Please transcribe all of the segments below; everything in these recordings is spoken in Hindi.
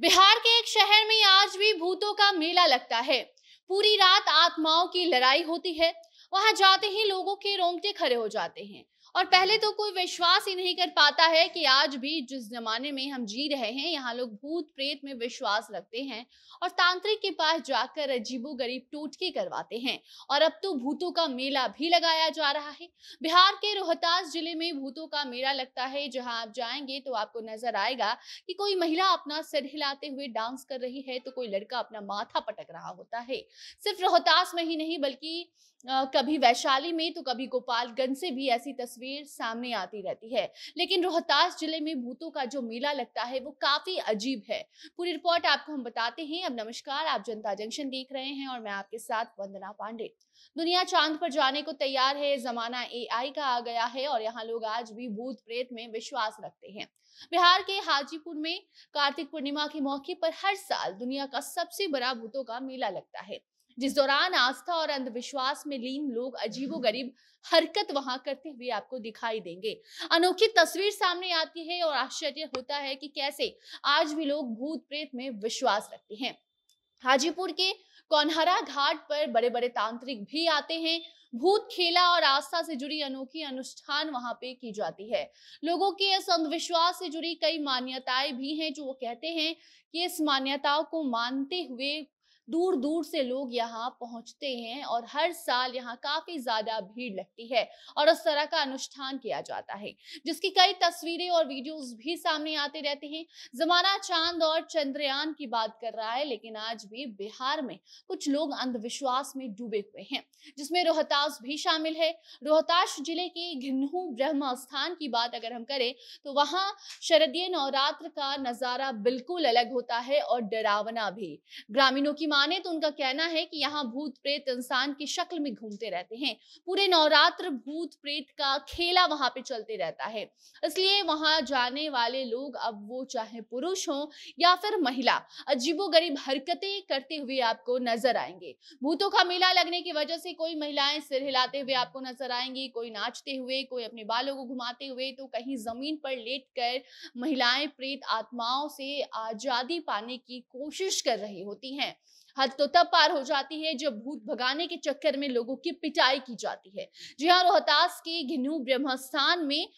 बिहार के एक शहर में आज भी भूतों का मेला लगता है पूरी रात आत्माओं की लड़ाई होती है वहां जाते ही लोगों के रोंगटे खड़े हो जाते हैं और पहले तो कोई विश्वास ही नहीं कर पाता है कि आज भी जिस जमाने में हम जी रहे हैं यहाँ लोग भूत प्रेत में विश्वास रखते हैं और तांत्रिक के पास जाकर अजीबो गरीब टोटके करवाते हैं और अब तो भूतों का मेला भी लगाया जा रहा है बिहार के रोहतास जिले में भूतों का मेला लगता है जहाँ आप जाएंगे तो आपको नजर आएगा कि कोई महिला अपना सिर हिलाते हुए डांस कर रही है तो कोई लड़का अपना माथा पटक रहा होता है सिर्फ रोहतास में ही नहीं बल्कि कभी वैशाली में तो कभी गोपालगंज से भी ऐसी तस्वीर सामने आती रहती है लेकिन रोहतास जिले में भूतों का जो मेला लगता है वो काफी अजीब है पूरी रिपोर्ट आपको हम बताते हैं अब नमस्कार आप जनता जंक्शन देख रहे हैं और मैं आपके साथ वंदना पांडे दुनिया चांद पर जाने को तैयार है जमाना ए का आ गया है और यहाँ लोग आज भी भूत प्रेत में विश्वास रखते हैं बिहार के हाजीपुर में कार्तिक पूर्णिमा के मौके पर हर साल दुनिया का सबसे बड़ा भूतों का मेला लगता है जिस दौरान आस्था और अंधविश्वास में लीन लोग अजीबो हम्म। गरीब हरकत वहां करते हुए आपको दिखाई देंगे अनोखी तस्वीर सामने आती है और आश्चर्य होता है कि कैसे आज भी लोग भूत प्रेत में विश्वास रखते हैं हाजीपुर के कौनहरा घाट पर बड़े बड़े तांत्रिक भी आते हैं भूत खेला और आस्था से जुड़ी अनोखी अनुष्ठान वहां पे की जाती है लोगों के इस अंधविश्वास से जुड़ी कई मान्यताएं भी हैं जो वो कहते हैं कि इस मान्यताओं को मानते हुए दूर दूर से लोग यहाँ पहुंचते हैं और हर साल यहाँ काफी ज्यादा भीड़ लगती है और उस तरह का अनुष्ठान किया जाता है जिसकी कई तस्वीरें और वीडियोस भी सामने आते रहते हैं जमाना चांद और चंद्रयान की बात कर रहा है लेकिन आज भी बिहार में कुछ लोग अंधविश्वास में डूबे हुए हैं जिसमें रोहतास भी शामिल है रोहतास जिले के घिन्हू ब्रह्म स्थान की बात अगर हम करें तो वहां शरदीय नवरात्र का नजारा बिल्कुल अलग होता है और डरावना भी ग्रामीणों की माने तो उनका कहना है कि यहाँ भूत प्रेत इंसान की शक्ल में घूमते रहते हैं पूरे नवरात्र भूत प्रेत का खेला वहां पे चलते रहता है इसलिए वहां जाने वाले लोग अब वो चाहे पुरुष हो या फिर महिला अजीबो गरीब हरकते करते हुए आपको नजर आएंगे भूतों का मेला लगने की वजह से कोई महिलाएं सिर हिलाते हुए आपको नजर आएंगी कोई नाचते हुए कोई अपने बालों को घुमाते हुए तो कहीं जमीन पर लेट महिलाएं प्रेत आत्माओं से आजादी पाने की कोशिश कर रही होती हैं हद तो तब पार हो जाती है जब भूत भगाने के चक्कर में लोगों की पिटाई की जाती है जी हाँ रोहतास के घिनू ब्रह्मस्थान में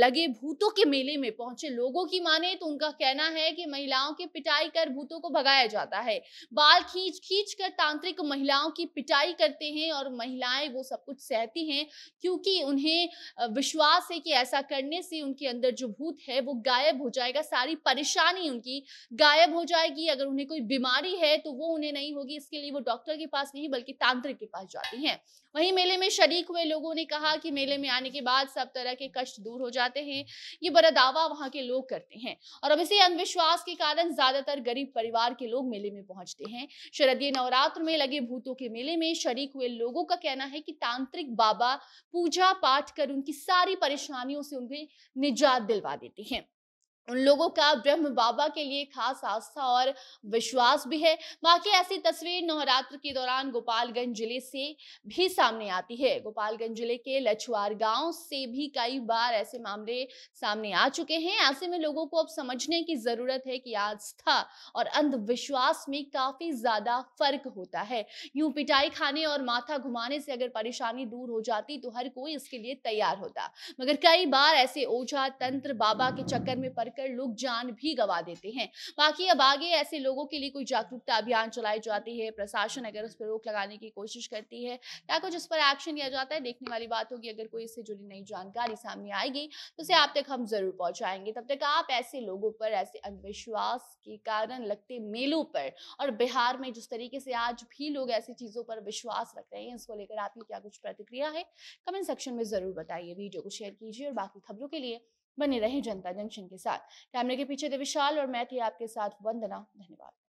लगे भूतों के मेले में पहुंचे लोगों की माने तो उनका कहना है कि महिलाओं की पिटाई कर भूतों को भगाया जाता है बाल खींच खींच कर तांत्रिक महिलाओं की पिटाई करते हैं और महिलाएं वो सब कुछ सहती हैं क्योंकि उन्हें विश्वास है कि ऐसा करने से उनके अंदर जो भूत है वो गायब हो जाएगा सारी परेशानी उनकी गायब हो जाएगी अगर उन्हें कोई बीमारी है तो वो उन्हें नहीं नहीं होगी इसके लिए वो डॉक्टर के पास नहीं बल्कि तांत्रिक के पास जाती हैं वहीं मेले में शरीक हुए लोगों ने कहा कि मेले में आने के बाद सब तरह के कष्ट दूर हो जाते हैं ये बड़ा दावा वहाँ के लोग करते हैं और अब इसी अंधविश्वास के कारण ज्यादातर गरीब परिवार के लोग मेले में पहुंचते हैं शरदीय नवरात्र में लगे भूतों के मेले में शरीक हुए लोगों का कहना है कि तांत्रिक बाबा पूजा पाठ कर उनकी सारी परेशानियों से उनकी निजात दिलवा देते हैं उन लोगों का ब्रह्म बाबा के लिए खास आस्था और विश्वास भी है बाकी ऐसी तस्वीर नवरात्र के दौरान गोपालगंज जिले से भी सामने आती है गोपालगंज जिले के लछुआर गांव से भी कई बार ऐसे मामले सामने आ चुके हैं ऐसे में लोगों को अब समझने की जरूरत है कि आस्था और अंधविश्वास में काफी ज्यादा फर्क होता है यूं पिटाई खाने और माथा घुमाने से अगर परेशानी दूर हो जाती तो हर कोई इसके लिए तैयार होता मगर कई बार ऐसे ओझा तंत्र बाबा के चक्कर में पड़कर कर लोग जान भी गवा देते हैं बाकी अब आगे ऐसे लोगों के लिए कोई जागरूकता अभियान चलाई जाती है प्रशासन अगर उस पर रोक लगाने की कोशिश करती है या कुछ उस पर एक्शन लिया जाता है देखने वाली बात होगी अगर कोई इससे जुड़ी नई जानकारी सामने आएगी तो उसे आप तक हम जरूर पहुंचाएंगे तब तक आप ऐसे लोगों पर ऐसे अंधविश्वास के कारण लगते मेलों पर और बिहार में जिस तरीके से आज भी लोग ऐसी चीजों पर विश्वास रख रहे हैं इसको लेकर आपकी क्या कुछ प्रतिक्रिया है कमेंट सेक्शन में जरूर बताइए वीडियो को शेयर कीजिए और बाकी खबरों के लिए बने रहें जनता जंक्शन के साथ कैमरे के पीछे थे विशाल और मैं थी आपके साथ वंदना धन्यवाद